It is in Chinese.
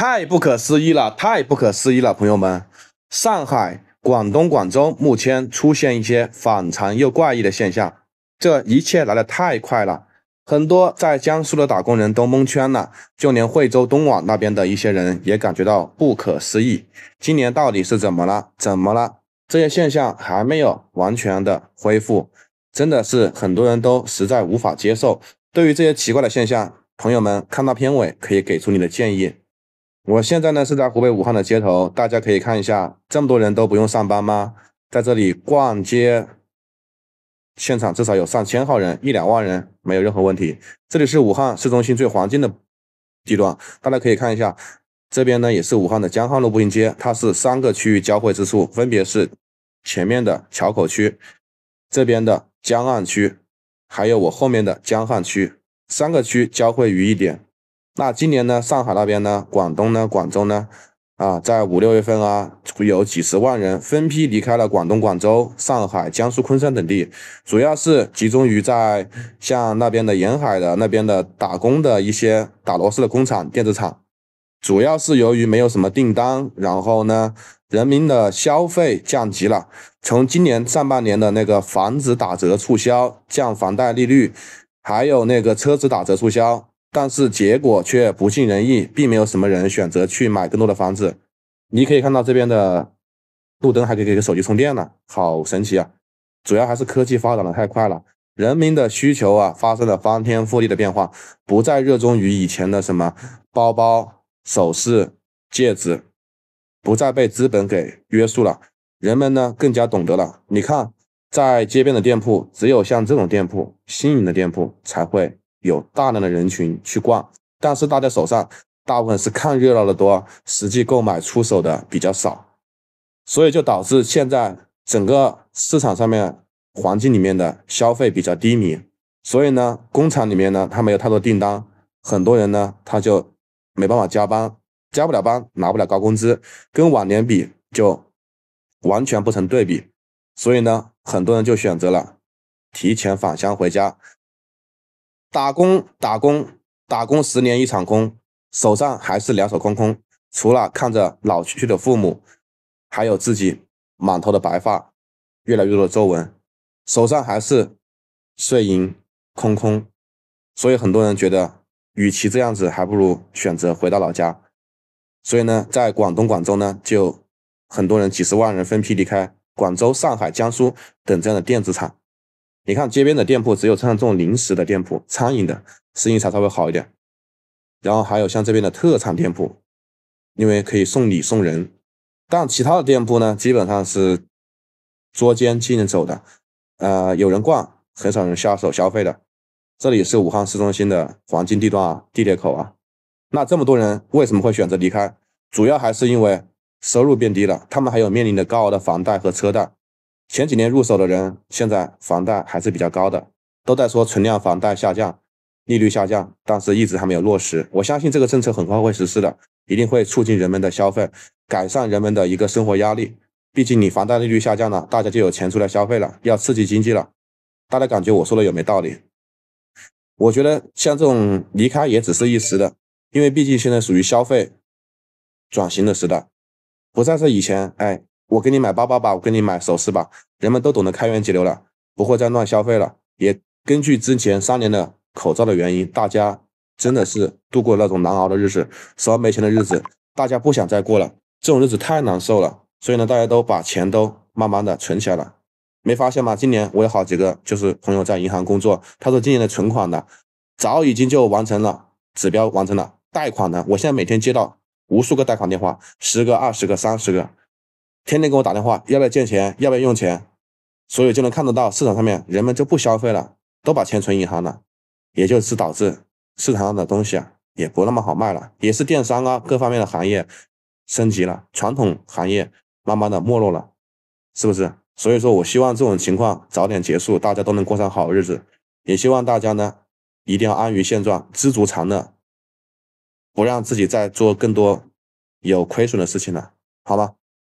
太不可思议了，太不可思议了，朋友们，上海、广东、广州目前出现一些反常又怪异的现象，这一切来的太快了，很多在江苏的打工人都蒙圈了，就连惠州东莞那边的一些人也感觉到不可思议。今年到底是怎么了？怎么了？这些现象还没有完全的恢复，真的是很多人都实在无法接受。对于这些奇怪的现象，朋友们看到片尾可以给出你的建议。我现在呢是在湖北武汉的街头，大家可以看一下，这么多人都不用上班吗？在这里逛街，现场至少有上千号人，一两万人，没有任何问题。这里是武汉市中心最黄金的地段，大家可以看一下，这边呢也是武汉的江汉路步行街，它是三个区域交汇之处，分别是前面的硚口区，这边的江岸区，还有我后面的江汉区，三个区交汇于一点。那今年呢？上海那边呢？广东呢？广州呢？啊，在五六月份啊，有几十万人分批离开了广东、广州、上海、江苏昆山等地，主要是集中于在像那边的沿海的那边的打工的一些打螺丝的工厂、电子厂，主要是由于没有什么订单，然后呢，人民的消费降级了。从今年上半年的那个房子打折促销、降房贷利率，还有那个车子打折促销。但是结果却不尽人意，并没有什么人选择去买更多的房子。你可以看到这边的路灯还可以给手机充电呢，好神奇啊！主要还是科技发展的太快了，人民的需求啊发生了翻天覆地的变化，不再热衷于以前的什么包包、首饰、戒指，不再被资本给约束了。人们呢更加懂得了，你看在街边的店铺，只有像这种店铺、新颖的店铺才会。有大量的人群去逛，但是大家手上大部分是看热闹的多，实际购买出手的比较少，所以就导致现在整个市场上面环境里面的消费比较低迷。所以呢，工厂里面呢，他没有太多订单，很多人呢他就没办法加班，加不了班，拿不了高工资，跟往年比就完全不成对比。所以呢，很多人就选择了提前返乡回家。打工打工打工十年一场空，手上还是两手空空，除了看着老去去的父母，还有自己满头的白发，越来越多的皱纹，手上还是碎银空空。所以很多人觉得，与其这样子，还不如选择回到老家。所以呢，在广东广州呢，就很多人几十万人分批离开广州、上海、江苏等这样的电子厂。你看街边的店铺，只有像这种零食的店铺、餐饮的生意才稍微好一点。然后还有像这边的特产店铺，因为可以送礼送人。但其他的店铺呢，基本上是捉奸进走的，呃，有人逛，很少人下手消费的。这里是武汉市中心的黄金地段啊，地铁口啊。那这么多人为什么会选择离开？主要还是因为收入变低了，他们还有面临的高额的房贷和车贷。前几年入手的人，现在房贷还是比较高的，都在说存量房贷下降，利率下降，但是一直还没有落实。我相信这个政策很快会实施的，一定会促进人们的消费，改善人们的一个生活压力。毕竟你房贷利率下降了，大家就有钱出来消费了，要刺激经济了。大家感觉我说的有没有道理？我觉得像这种离开也只是一时的，因为毕竟现在属于消费转型的时代，不再是以前哎。我给你买包包吧，我给你买首饰吧。人们都懂得开源节流了，不会再乱消费了。也根据之前三年的口罩的原因，大家真的是度过那种难熬的日子，什么没钱的日子，大家不想再过了，这种日子太难受了。所以呢，大家都把钱都慢慢的存起来了。没发现吗？今年我有好几个就是朋友在银行工作，他说今年的存款呢，早已经就完成了指标，完成了贷款呢。我现在每天接到无数个贷款电话，十个、二十个、三十个。天天给我打电话，要不要借钱，要不要用钱，所以就能看得到市场上面人们就不消费了，都把钱存银行了，也就是导致市场上的东西啊也不那么好卖了，也是电商啊各方面的行业升级了，传统行业慢慢的没落了，是不是？所以说我希望这种情况早点结束，大家都能过上好日子，也希望大家呢一定要安于现状，知足常乐，不让自己再做更多有亏损的事情了，好吧？